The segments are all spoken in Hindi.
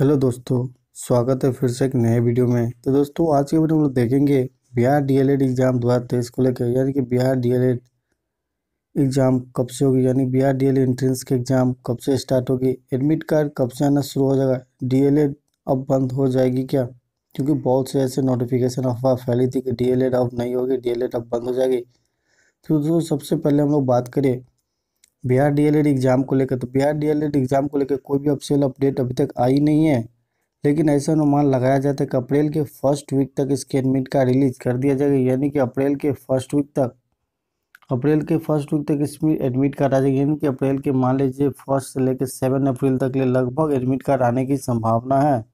हेलो दोस्तों स्वागत है फिर से एक नए वीडियो में तो दोस्तों आज के वीडियो में देखेंगे बिहार डीएलएड एग्ज़ाम दो हज़ार तेईस को लेकर यानी कि बिहार डीएलएड एग्ज़ाम कब से होगी यानी बिहार डीएलएड एंट्रेंस के एग्ज़ाम कब से स्टार्ट होगी एडमिट कार्ड कब से आना शुरू हो जाएगा डीएलएड अब बंद हो जाएगी क्या क्योंकि बहुत से ऐसे नोटिफिकेशन अफवाह फैली थी कि डी अब नहीं होगी डी अब बंद हो जाएगी तो दोस्तों सबसे पहले हम लोग बात करें बिहार डीएलएड एग्ज़ाम को लेकर तो बिहार डीएलएड एग्ज़ाम को लेकर कोई भी ऑफिशियल अपडेट अभी तक आई नहीं है लेकिन ऐसा अनुमान लगाया जाता है कि अप्रैल के फर्स्ट वीक तक इसके एडमिट कार्ड रिलीज कर दिया जाएगा यानी कि अप्रैल के फर्स्ट वीक तक अप्रैल के फर्स्ट वीक तक इसमें एडमिट कार्ड आ जाएगा यानी कि अप्रैल के मान लीजिए फर्स्ट से लेकर सेवन अप्रैल तक ले लगभग एडमिट कार्ड आने की संभावना है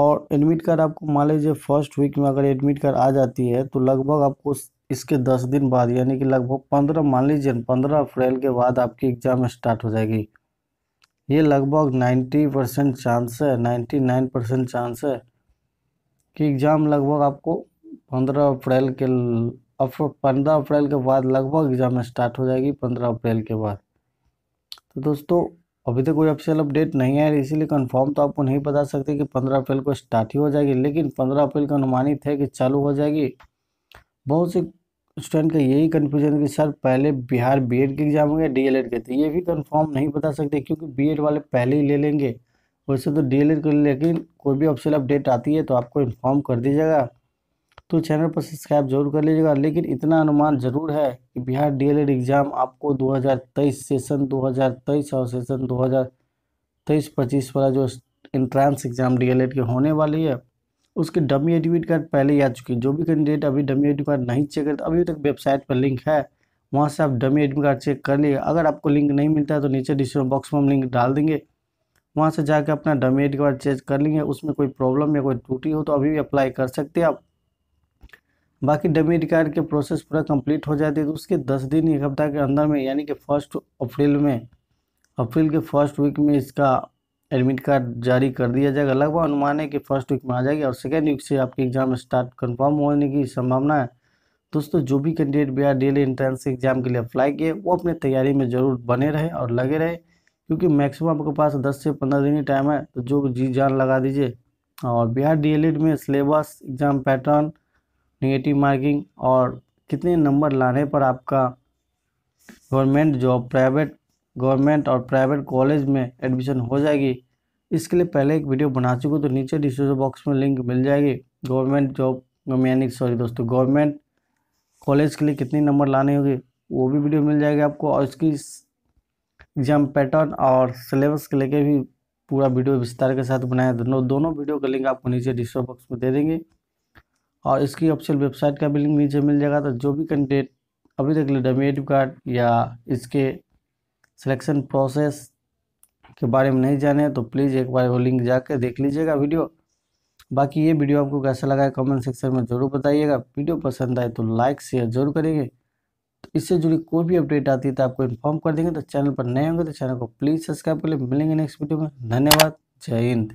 और एडमिट कार्ड आपको मान लीजिए फर्स्ट वीक में अगर एडमिट कार्ड आ जाती है तो लगभग आपको इसके दस दिन बाद यानी कि लगभग पंद्रह मान लीजिए पंद्रह अप्रैल के बाद आपकी एग्ज़ाम स्टार्ट हो जाएगी ये लगभग नाइन्टी परसेंट चांस है नाइन्टी नाइन परसेंट चांस है कि एग्ज़ाम लगभग आपको पंद्रह अप्रैल के पंद्रह अप्रैल के बाद लगभग एग्ज़ाम स्टार्ट हो जाएगी पंद्रह अप्रैल के बाद तो दोस्तों अभी तक कोई ऑफिशियल अपडेट नहीं है इसीलिए कंफर्म तो आपको नहीं बता सकते कि पंद्रह अप्रैल को स्टार्ट ही हो जाएगी लेकिन पंद्रह अप्रैल का अनुमानित है कि चालू हो जाएगी बहुत सी स्टूडेंट का तो यही कन्फ्यूजन कि सर पहले बिहार बीएड के एग्ज़ाम होंगे एल के तो ये भी कंफर्म नहीं बता सकते क्योंकि बीएड वाले पहले ही ले लेंगे वैसे तो डी एल कर लेकिन कोई भी ऑफिशियल अपडेट आती है तो आपको इन्फॉर्म कर दीजिएगा तो चैनल पर सब्सक्राइब जरूर कर लीजिएगा लेकिन इतना अनुमान जरूर है कि बिहार डी एल एग्ज़ाम आपको दो सेशन दो और सेशन दो हज़ार वाला जो इंट्रांस एग्ज़ाम डी के होने वाली है उसके डमी एडमिट कार्ड पहले ही आ चुकी हैं जो भी कैंडिडेट अभी डमी एडमिट कार्ड नहीं चेक करते अभी तक वेबसाइट पर लिंक है वहाँ से आप डमी एडमिट कार्ड चेक कर लिए अगर आपको लिंक नहीं मिलता है तो नीचे डिस्क्रिप्शन बॉक्स में हम लिंक डाल देंगे वहाँ से जाकर अपना डमी एडमिट कार्ड चेक कर लेंगे उसमें कोई प्रॉब्लम या कोई त्रुटि हो तो अभी भी अप्लाई कर सकते हैं आप बाकी एडमिट कार्ड के प्रोसेस पूरा कंप्लीट हो जाती है तो उसके दस दिन एक हफ्ता के अंदर में यानी कि फर्स्ट अप्रैल में अप्रैल के फर्स्ट वीक में इसका एडमिट कार्ड जारी कर दिया जाएगा लगभग अनुमान है कि फर्स्ट वीक में आ जाएगी और सेकेंड वीक से आपके एग्ज़ाम स्टार्ट कन्फर्म होने की संभावना है दोस्तों जो भी candidate Bihar D El Ed entrance exam के लिए अप्लाई किए वो अपने तैयारी में ज़रूर बने रहे और लगे रहे क्योंकि मैक्सिमम आपके पास दस से पंद्रह दिन ही टाइम है तो जो जी जान लगा दीजिए और बिहार डी में syllabus exam pattern negative marking और कितने नंबर लाने पर आपका गवर्नमेंट जॉब प्राइवेट गवर्नमेंट और प्राइवेट कॉलेज में एडमिशन हो जाएगी इसके लिए पहले एक वीडियो बना चुके तो नीचे डिस्क्रिप्शन बॉक्स में लिंक मिल जाएगी गवर्नमेंट जॉब यानी सॉरी दोस्तों गवर्नमेंट कॉलेज के लिए कितनी नंबर लाने होंगे वो भी वीडियो मिल जाएगी आपको और इसकी एग्ज़ाम पैटर्न और सिलेबस के लेके भी पूरा वीडियो विस्तार के साथ बनाया दोनों दोनों वीडियो का लिंक आपको नीचे डिस्क्रिप्शन बॉक्स में दे देंगे और इसकी ऑप्शन वेबसाइट का भी लिंक नीचे मिल जाएगा तो जो भी कैंडिडेट अभी तक लेडमेटिव कार्ड या इसके सिलेक्शन प्रोसेस के बारे में नहीं जाने तो प्लीज़ एक बार वो लिंक जाकर देख लीजिएगा वीडियो बाकी ये वीडियो आपको कैसा लगा है कमेंट सेक्शन में ज़रूर बताइएगा वीडियो पसंद आए तो लाइक शेयर जरूर करेंगे तो इससे जुड़ी कोई भी अपडेट आती है तो आपको इन्फॉर्म कर देंगे तो चैनल पर नए होंगे तो चैनल को प्लीज़ सब्सक्राइब कर ले मिलेंगे नेक्स्ट वीडियो में धन्यवाद जय हिंद